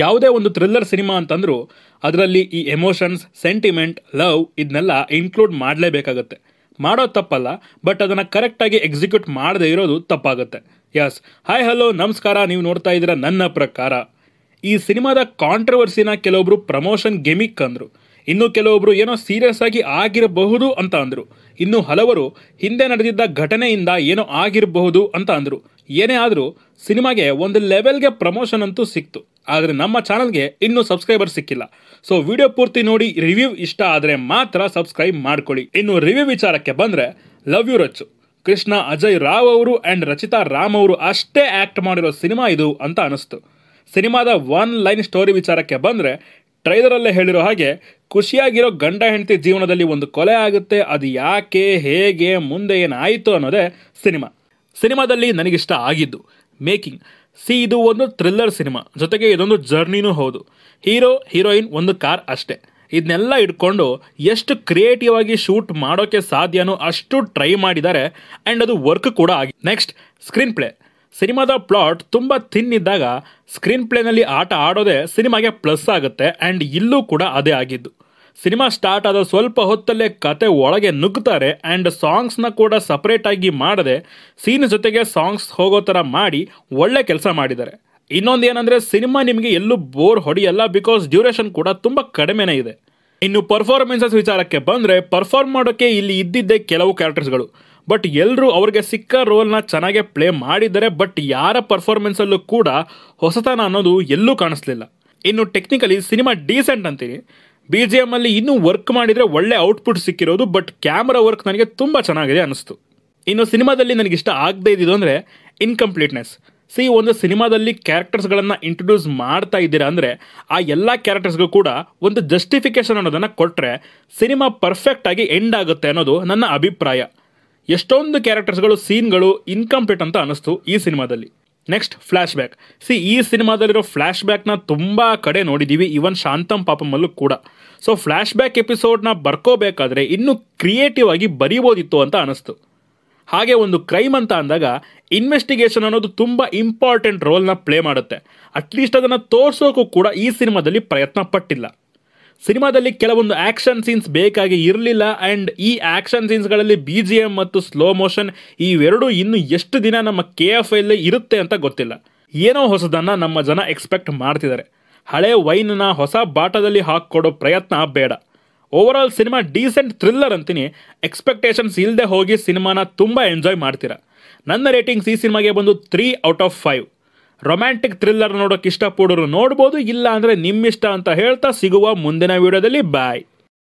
ಯಾವುದೇ ಒಂದು thriller cinema ಅಂತಂದರೂ ಅದರಲ್ಲಿ ಈ ಎಮೋಷನ್ಸ್ ಸೆಂಟಿಮೆಂಟ್ ಲವ್ ಇದನ್ನೆಲ್ಲ ಇನ್ಕ್ಲೂಡ್ ಮಾಡಲೇಬೇಕಾಗತ್ತೆ ಮಾಡೋದು ತಪ್ಪಲ್ಲ ಬಟ್ ಅದನ್ನು ಕರೆಕ್ಟಾಗಿ ಎಕ್ಸಿಕ್ಯೂಟ್ ಮಾಡದೇ ಇರೋದು ತಪ್ಪಾಗುತ್ತೆ ಯಸ್ ಹಾಯ್ ಹಲೋ ನಮಸ್ಕಾರ ನೀವು ನೋಡ್ತಾ ಇದ್ದೀರಾ ನನ್ನ ಪ್ರಕಾರ ಈ ಸಿನಿಮಾದ ಕಾಂಟ್ರವರ್ಸಿನ ಕೆಲವೊಬ್ರು ಪ್ರಮೋಷನ್ ಗೆಮಿಕ್ ಅಂದರು ಇನ್ನು ಕೆಲವೊಬ್ರು ಏನೋ ಸೀರಿಯಸ್ ಆಗಿ ಆಗಿರಬಹುದು ಅಂತ ಅಂದರು ಇನ್ನು ಹಲವರು ಹಿಂದೆ ನಡೆದಿದ್ದ ಘಟನೆಯಿಂದ ಏನೋ ಆಗಿರಬಹುದು ಅಂತ ಅಂದರು ಏನೇ ಆದರೂ ಸಿನಿಮಾಗೆ ಒಂದು ಲೆವೆಲ್ಗೆ ಪ್ರಮೋಷನ್ ಅಂತೂ ಸಿಕ್ತು ಆದರೆ ನಮ್ಮ ಚಾನಲ್ಗೆ ಇನ್ನೂ ಸಬ್ಸ್ಕ್ರೈಬರ್ ಸಿಕ್ಕಿಲ್ಲ ಸೊ ವಿಡಿಯೋ ಪೂರ್ತಿ ನೋಡಿ ರಿವ್ಯೂ ಇಷ್ಟ ಆದರೆ ಮಾತ್ರ ಸಬ್ಸ್ಕ್ರೈಬ್ ಮಾಡ್ಕೊಳ್ಳಿ ಇನ್ನು ರಿವ್ಯೂ ವಿಚಾರಕ್ಕೆ ಬಂದರೆ ಲವ್ ಯು ರಚ್ಚು ಕೃಷ್ಣ ಅಜಯ್ ರಾವ್ ಅವರು ಆ್ಯಂಡ್ ರಚಿತಾ ರಾಮ್ ಅವರು ಅಷ್ಟೇ ಆ್ಯಕ್ಟ್ ಮಾಡಿರೋ ಸಿನಿಮಾ ಇದು ಅಂತ ಅನಿಸ್ತು ಸಿನಿಮಾದ ಒನ್ ಲೈನ್ ಸ್ಟೋರಿ ವಿಚಾರಕ್ಕೆ ಬಂದರೆ ಟ್ರೈಲರಲ್ಲೇ ಹೇಳಿರೋ ಹಾಗೆ ಖುಷಿಯಾಗಿರೋ ಗಂಡ ಹೆಂಡತಿ ಜೀವನದಲ್ಲಿ ಒಂದು ಕೊಲೆ ಆಗುತ್ತೆ ಅದು ಯಾಕೆ ಹೇಗೆ ಮುಂದೆ ಏನಾಯಿತು ಅನ್ನೋದೇ ಸಿನಿಮಾ ಸಿನಿಮಾದಲ್ಲಿ ನನಗಿಷ್ಟ ಆಗಿದ್ದು ಮೇಕಿಂಗ್ ಸಿ ಇದು ಒಂದು ಥ್ರಿಲ್ಲರ್ ಸಿನಿಮಾ ಜೊತೆಗೆ ಇದೊಂದು ಜರ್ನಿನೂ ಹೌದು ಹೀರೋ ಹೀರೋಯಿನ್ ಒಂದು ಕಾರ್ ಅಷ್ಟೇ ಇದನ್ನೆಲ್ಲ ಇಟ್ಕೊಂಡು ಎಷ್ಟು ಕ್ರಿಯೇಟಿವ್ ಆಗಿ ಶೂಟ್ ಮಾಡೋಕ್ಕೆ ಸಾಧ್ಯನೋ ಅಷ್ಟು ಟ್ರೈ ಮಾಡಿದ್ದಾರೆ ಆ್ಯಂಡ್ ಅದು ವರ್ಕ್ ಕೂಡ ಆಗಿ ನೆಕ್ಸ್ಟ್ ಸ್ಕ್ರೀನ್ ಪ್ಲೇ ಸಿನಿಮಾದ ಪ್ಲಾಟ್ ತುಂಬ ತಿನ್ನಿದ್ದಾಗ ಇದ್ದಾಗ ಸ್ಕ್ರೀನ್ ಪ್ಲೇನಲ್ಲಿ ಆಟ ಆಡೋದೇ ಸಿನಿಮಾಗೆ ಪ್ಲಸ್ ಆಗುತ್ತೆ ಆ್ಯಂಡ್ ಇಲ್ಲೂ ಕೂಡ ಅದೇ ಆಗಿದ್ದು ಸಿನಿಮಾ ಸ್ಟಾರ್ಟ್ ಆದ ಸ್ವಲ್ಪ ಹೊತ್ತಲ್ಲೇ ಕತೆ ಒಳಗೆ ನುಗ್ತಾರೆ ಆ್ಯಂಡ್ ಸಾಂಗ್ಸ್ನ ಕೂಡ ಸಪ್ರೇಟಾಗಿ ಮಾಡದೆ ಸೀನ್ ಜೊತೆಗೆ ಸಾಂಗ್ಸ್ ಹೋಗೋ ಥರ ಮಾಡಿ ಒಳ್ಳೆ ಕೆಲಸ ಮಾಡಿದ್ದಾರೆ ಇನ್ನೊಂದು ಏನಂದರೆ ಸಿನಿಮಾ ನಿಮಗೆ ಎಲ್ಲೂ ಬೋರ್ ಹೊಡೆಯಲ್ಲ ಬಿಕಾಸ್ ಡ್ಯೂರೇಷನ್ ಕೂಡ ತುಂಬ ಕಡಿಮೆನೇ ಇದೆ ಇನ್ನು ಪರ್ಫಾರ್ಮೆನ್ಸಸ್ ವಿಚಾರಕ್ಕೆ ಬಂದರೆ ಪರ್ಫಾರ್ಮ್ ಮಾಡೋಕ್ಕೆ ಇಲ್ಲಿ ಇದ್ದಿದ್ದೇ ಕೆಲವು ಕ್ಯಾರೆಕ್ಟರ್ಸ್ಗಳು ಬಟ್ ಎಲ್ಲರೂ ಅವ್ರಿಗೆ ಸಿಕ್ಕ ರೋಲ್ನ ಚೆನ್ನಾಗೆ ಪ್ಲೇ ಮಾಡಿದ್ದಾರೆ ಬಟ್ ಯಾರ ಪರ್ಫಾರ್ಮೆನ್ಸಲ್ಲೂ ಕೂಡ ಹೊಸತನ ಅನ್ನೋದು ಎಲ್ಲೂ ಕಾಣಿಸ್ಲಿಲ್ಲ ಇನ್ನು ಟೆಕ್ನಿಕಲಿ ಸಿನಿಮಾ ಡೀಸೆಂಟ್ ಅಂತೀನಿ ಬಿ ಜಿ ಅಲ್ಲಿ ಇನ್ನೂ ವರ್ಕ್ ಮಾಡಿದರೆ ಒಳ್ಳೆ ಔಟ್ಪುಟ್ ಸಿಕ್ಕಿರೋದು ಬಟ್ ಕ್ಯಾಮ್ರಾ ವರ್ಕ್ ನನಗೆ ತುಂಬ ಚೆನ್ನಾಗಿದೆ ಅನಿಸ್ತು ಇನ್ನು ಸಿನಿಮಾದಲ್ಲಿ ನನಗೆ ಇಷ್ಟ ಆಗದೇ ಇದ್ದಿದ್ದು ಅಂದರೆ ಇನ್ಕಂಪ್ಲೀಟ್ನೆಸ್ ಸಿ ಒಂದು ಸಿನಿಮಾದಲ್ಲಿ ಕ್ಯಾರೆಕ್ಟರ್ಸ್ಗಳನ್ನು ಇಂಟ್ರೊಡ್ಯೂಸ್ ಮಾಡ್ತಾ ಇದ್ದೀರಾ ಅಂದರೆ ಆ ಎಲ್ಲ ಕ್ಯಾರೆಕ್ಟರ್ಸ್ಗೂ ಕೂಡ ಒಂದು ಜಸ್ಟಿಫಿಕೇಶನ್ ಅನ್ನೋದನ್ನು ಕೊಟ್ಟರೆ ಸಿನಿಮಾ ಪರ್ಫೆಕ್ಟಾಗಿ ಎಂಡ್ ಆಗುತ್ತೆ ಅನ್ನೋದು ನನ್ನ ಅಭಿಪ್ರಾಯ ಎಷ್ಟೊಂದು ಕ್ಯಾರೆಕ್ಟರ್ಸ್ಗಳು ಸೀನ್ಗಳು ಇನ್ಕಂಪ್ಲೀಟ್ ಅಂತ ಅನ್ನಿಸ್ತು ಈ ಸಿನಿಮಾದಲ್ಲಿ ನೆಕ್ಸ್ಟ್ ಫ್ಲ್ಯಾಶ್ ಬ್ಯಾಕ್ ಸಿ ಈ ಸಿನಿಮಾದಲ್ಲಿರೋ ಫ್ಲ್ಯಾಶ್ ಬ್ಯಾಕ್ನ ತುಂಬ ಕಡೆ ನೋಡಿದ್ದೀವಿ ಈವನ್ ಶಾಂತಂ ಪಾಪಮಲ್ಲೂ ಕೂಡ ಸೊ ಫ್ಲ್ಯಾಶ್ ಬ್ಯಾಕ್ ಎಪಿಸೋಡ್ನ ಬರ್ಕೋಬೇಕಾದ್ರೆ ಇನ್ನೂ ಕ್ರಿಯೇಟಿವ್ ಆಗಿ ಬರಿಬೋದಿತ್ತು ಅಂತ ಅನಿಸ್ತು ಹಾಗೆ ಒಂದು ಕ್ರೈಮ್ ಅಂತ ಅಂದಾಗ ಇನ್ವೆಸ್ಟಿಗೇಷನ್ ಅನ್ನೋದು ತುಂಬ ಇಂಪಾರ್ಟೆಂಟ್ ರೋಲ್ನ ಪ್ಲೇ ಮಾಡುತ್ತೆ ಅಟ್ಲೀಸ್ಟ್ ಅದನ್ನು ತೋರಿಸೋಕ್ಕೂ ಕೂಡ ಈ ಸಿನಿಮಾದಲ್ಲಿ ಪ್ರಯತ್ನ ಪಟ್ಟಿಲ್ಲ ಸಿನಿಮಾದಲ್ಲಿ ಕೆಲವೊಂದು ಆಕ್ಷನ್ ಸೀನ್ಸ್ ಬೇಕಾಗಿ ಇರಲಿಲ್ಲ ಆ್ಯಂಡ್ ಈ ಆಕ್ಷನ್ ಸೀನ್ಸ್ಗಳಲ್ಲಿ ಬಿ ಜಿ ಎಮ್ ಮತ್ತು ಸ್ಲೋ ಮೋಷನ್ ಇವೆರಡೂ ಇನ್ನು ಎಷ್ಟು ದಿನ ನಮ್ಮ ಕೆ ಎಫ್ ಐಲಿ ಇರುತ್ತೆ ಅಂತ ಗೊತ್ತಿಲ್ಲ ಏನೋ ಹೊಸದನ್ನು ನಮ್ಮ ಜನ ಎಕ್ಸ್ಪೆಕ್ಟ್ ಮಾಡ್ತಿದ್ದಾರೆ ಹಳೆ ವೈನ್ನ ಹೊಸ ಬಾಟದಲ್ಲಿ ಹಾಕ್ಕೊಡೋ ಪ್ರಯತ್ನ ಬೇಡ overall cinema decent thriller ಅಂತೀನಿ ಎಕ್ಸ್ಪೆಕ್ಟೇಷನ್ಸ್ ಇಲ್ಲದೆ ಹೋಗಿ ಸಿನಿಮಾನ ತುಂಬ ಎಂಜಾಯ್ ಮಾಡ್ತೀರಾ ನನ್ನ ರೇಟಿಂಗ್ಸ್ ಈ ಸಿನಿಮಾಗೆ ಬಂದು three out of five romantic thriller ನೋಡೋಕೆ ಇಷ್ಟಪಡೋರು ನೋಡ್ಬೋದು ಇಲ್ಲ ಅಂದರೆ ನಿಮ್ಮಿಷ್ಟ ಅಂತ ಹೇಳ್ತಾ ಸಿಗುವ ಮುಂದಿನ ವಿಡಿಯೋದಲ್ಲಿ ಬಾಯ್